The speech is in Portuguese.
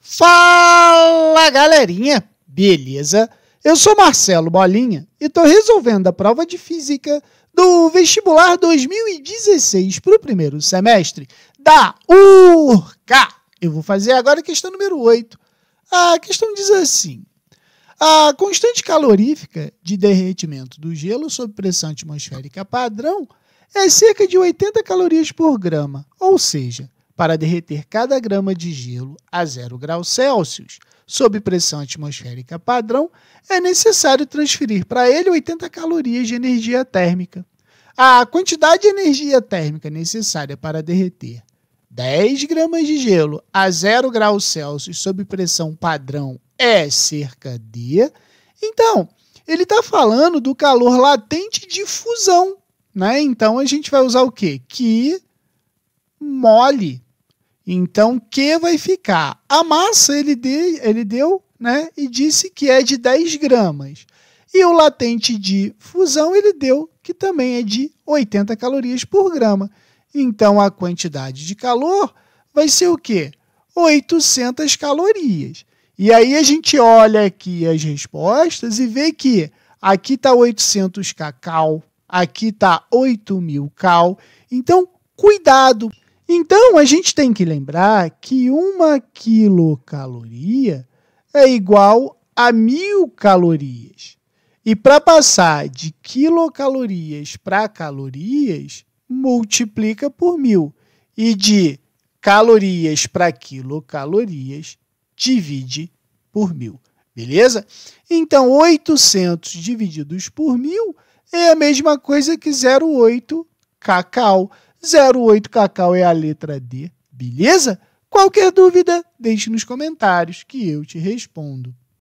Fala galerinha, beleza? Eu sou Marcelo Bolinha e estou resolvendo a prova de física do vestibular 2016 para o primeiro semestre da URCA. Eu vou fazer agora a questão número 8. A questão diz assim: a constante calorífica de derretimento do gelo sob pressão atmosférica padrão é cerca de 80 calorias por grama, ou seja, para derreter cada grama de gelo a zero graus Celsius, sob pressão atmosférica padrão, é necessário transferir para ele 80 calorias de energia térmica. A quantidade de energia térmica necessária para derreter 10 gramas de gelo a 0 graus Celsius sob pressão padrão é cerca de. Então, ele está falando do calor latente de fusão. Né? Então a gente vai usar o quê? Que mole então, Q vai ficar. A massa ele, de, ele deu né, e disse que é de 10 gramas. E o latente de fusão ele deu que também é de 80 calorias por grama. Então, a quantidade de calor vai ser o quê? 800 calorias. E aí a gente olha aqui as respostas e vê que aqui está 800 cacau, aqui está 8.000 cal. Então, cuidado, então a gente tem que lembrar que uma quilocaloria é igual a mil calorias. E para passar de quilocalorias para calorias, multiplica por mil. E de calorias para quilocalorias, divide por mil. Beleza? Então, 800 divididos por mil é a mesma coisa que 0,8 cacau. 08 Cacau é a letra D, beleza? Qualquer dúvida, deixe nos comentários que eu te respondo.